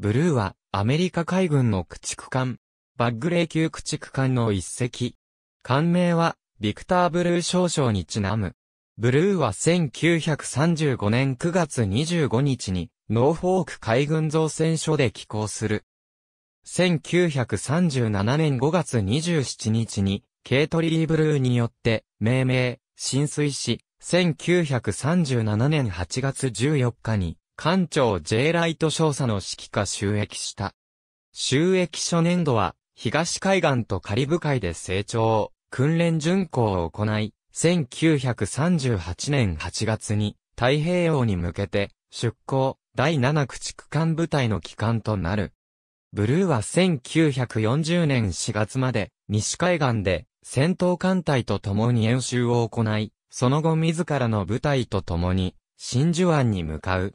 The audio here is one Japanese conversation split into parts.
ブルーはアメリカ海軍の駆逐艦、バッグレー級駆逐艦の一隻。艦名はビクター・ブルー少将にちなむ。ブルーは1935年9月25日にノーフォーク海軍造船所で寄港する。1937年5月27日にケイトリー・ブルーによって命名、浸水し、1937年8月14日に艦長 J ライト少佐の指揮下収益した。収益初年度は、東海岸とカリブ海で成長、訓練巡航を行い、1938年8月に太平洋に向けて出港第7駆逐艦部隊の機関となる。ブルーは1940年4月まで西海岸で戦闘艦隊と共に演習を行い、その後自らの部隊と共に真珠湾に向かう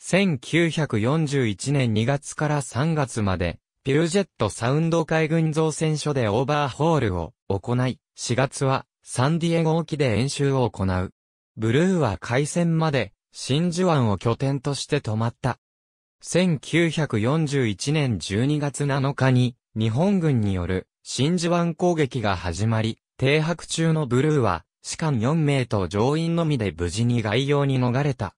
1941年2月から3月まで、ピルジェットサウンド海軍造船所でオーバーホールを行い、4月はサンディエゴ沖で演習を行う。ブルーは海戦まで真珠湾を拠点として止まった。1941年12月7日に日本軍による真珠湾攻撃が始まり、停泊中のブルーは士官4名と乗員のみで無事に外洋に逃れた。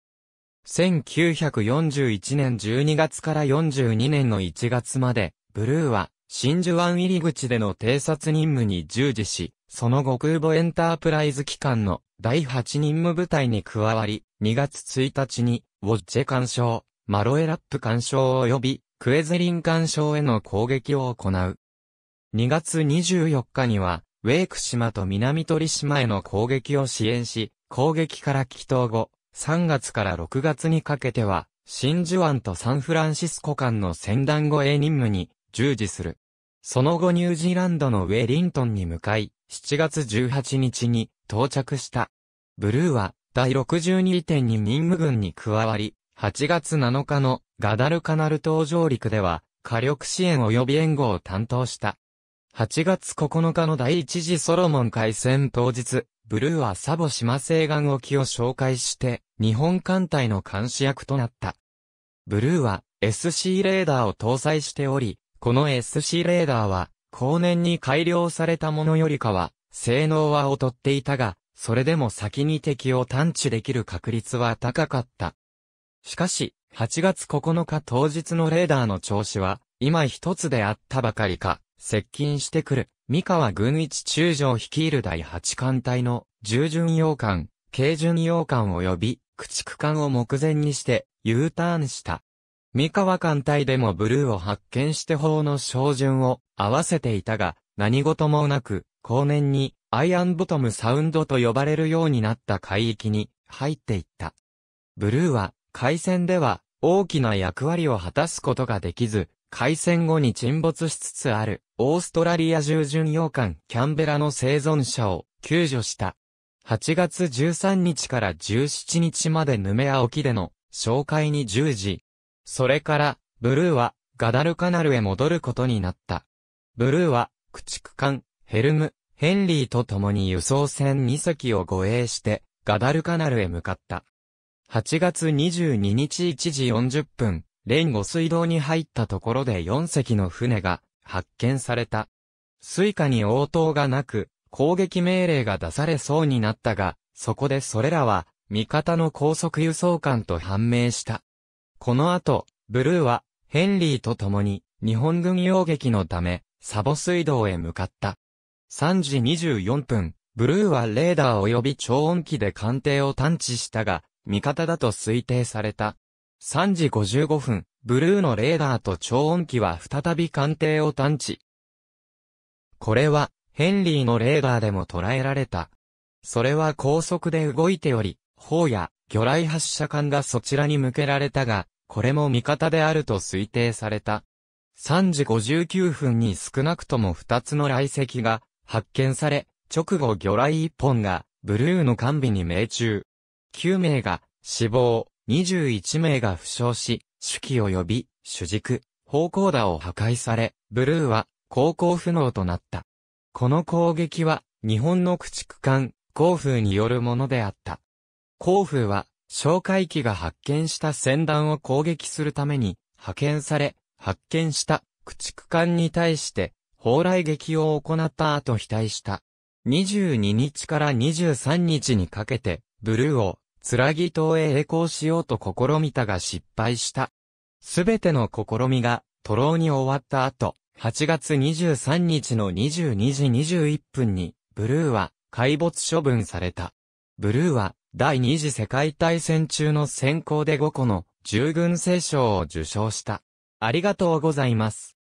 1941年12月から42年の1月まで、ブルーは、真珠湾入り口での偵察任務に従事し、その後空母エンタープライズ機関の第8任務部隊に加わり、2月1日に、ウォッチェ干渉、マロエラップ干渉及び、クエゼリン干渉への攻撃を行う。2月24日には、ウェーク島と南鳥島への攻撃を支援し、攻撃から帰島後、3月から6月にかけては、真珠湾とサンフランシスコ間の船団護衛任務に従事する。その後ニュージーランドのウェリントンに向かい、7月18日に到着した。ブルーは第62.2任務軍に加わり、8月7日のガダルカナル島上陸では火力支援及び援護を担当した。8月9日の第一次ソロモン海戦当日、ブルーはサボ島西岸沖を紹介して、日本艦隊の監視役となった。ブルーは SC レーダーを搭載しており、この SC レーダーは、後年に改良されたものよりかは、性能は劣っていたが、それでも先に敵を探知できる確率は高かった。しかし、8月9日当日のレーダーの調子は、今一つであったばかりか、接近してくる、三河軍一中将率いる第8艦隊の、従順洋艦、軽巡洋艦及び、駆逐艦を目前にして U ターンした。三河艦隊でもブルーを発見して砲の照準を合わせていたが、何事もなく、後年にアイアンボトムサウンドと呼ばれるようになった海域に入っていった。ブルーは海戦では大きな役割を果たすことができず、海戦後に沈没しつつあるオーストラリア従巡洋艦キャンベラの生存者を救助した。8月13日から17日までヌメア沖での紹介に従事。それから、ブルーはガダルカナルへ戻ることになった。ブルーは、駆逐艦、ヘルム、ヘンリーと共に輸送船2隻を護衛して、ガダルカナルへ向かった。8月22日1時40分、レンゴ水道に入ったところで4隻の船が発見された。スイカに応答がなく、攻撃命令が出されそうになったが、そこでそれらは、味方の高速輸送艦と判明した。この後、ブルーは、ヘンリーと共に、日本軍用撃のため、サボ水道へ向かった。3時24分、ブルーはレーダー及び超音機で艦艇を探知したが、味方だと推定された。3時55分、ブルーのレーダーと超音機は再び艦艇を探知。これは、ヘンリーのレーダーでも捉えられた。それは高速で動いており、砲や魚雷発射管がそちらに向けられたが、これも味方であると推定された。3時59分に少なくとも2つの雷石が発見され、直後魚雷1本がブルーの完備に命中。9名が死亡、21名が負傷し、手記及び主軸、方向打を破壊され、ブルーは航行不能となった。この攻撃は、日本の駆逐艦、航風によるものであった。航風は、哨戒機が発見した船団を攻撃するために、派遣され、発見した駆逐艦に対して、砲雷撃を行った後期待した。22日から23日にかけて、ブルーを、つらぎ島へ栄光しようと試みたが失敗した。すべての試みが、徒労に終わった後、8月23日の22時21分に、ブルーは怪没処分された。ブルーは第二次世界大戦中の選考で5個の従軍聖賞を受賞した。ありがとうございます。